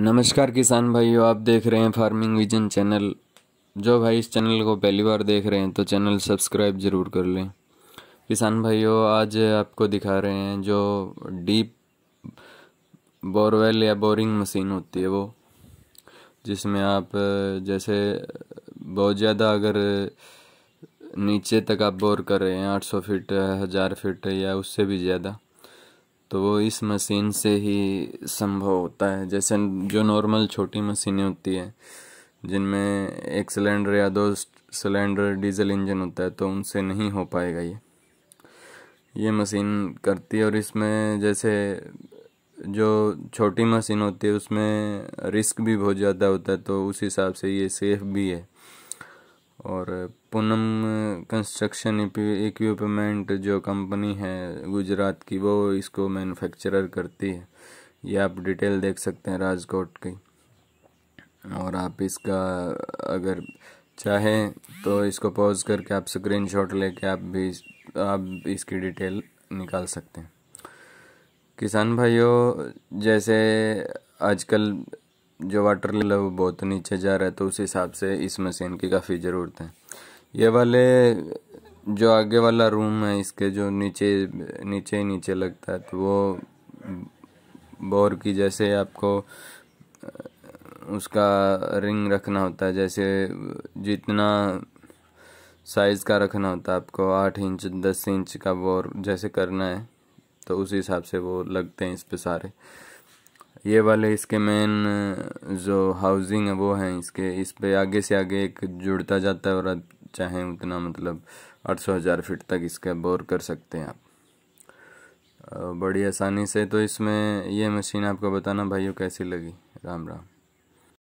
नमस्कार किसान भाइयों आप देख रहे हैं फार्मिंग विजन चैनल जो भाई इस चैनल को पहली बार देख रहे हैं तो चैनल सब्सक्राइब ज़रूर कर लें किसान भाइयों आज आपको दिखा रहे हैं जो डीप बोरवेल या बोरिंग मशीन होती है वो जिसमें आप जैसे बहुत ज़्यादा अगर नीचे तक आप बोर कर रहे हैं आठ सौ फिट हज़ार फिट या उससे भी ज़्यादा तो वो इस मशीन से ही संभव होता है जैसे जो नॉर्मल छोटी मशीनें होती है जिनमें एक सिलेंडर या दो सिलेंडर डीजल इंजन होता है तो उनसे नहीं हो पाएगा ये ये मशीन करती है और इसमें जैसे जो छोटी मशीन होती है उसमें रिस्क भी बहुत ज़्यादा होता है तो उस हिसाब से ये सेफ भी है और पूनम कंस्ट्रक्शन इक्विपमेंट जो कंपनी है गुजरात की वो इसको मैन्युफैक्चरर करती है ये आप डिटेल देख सकते हैं राजकोट की और आप इसका अगर चाहें तो इसको पॉज करके आप स्क्रीनशॉट लेके आप भी आप इसकी डिटेल निकाल सकते हैं किसान भाइयों जैसे आजकल जो वाटर लेवल बहुत नीचे जा रहा है तो उस हिसाब से इस मशीन की काफ़ी ज़रूरत है ये वाले जो आगे वाला रूम है इसके जो नीचे नीचे ही नीचे लगता है तो वो बोर की जैसे आपको उसका रिंग रखना होता है जैसे जितना साइज़ का रखना होता है आपको आठ इंच दस इंच का बोर जैसे करना है तो उस हिसाब से वो लगते हैं इस पर सारे ये वाले इसके मेन जो हाउसिंग है वो हैं इसके इस पे आगे से आगे एक जुड़ता जाता है और आप चाहें उतना मतलब आठ सौ हज़ार फिट तक इसका बोर कर सकते हैं आप बड़ी आसानी से तो इसमें यह मशीन आपको बताना भाइयों कैसी लगी राम राम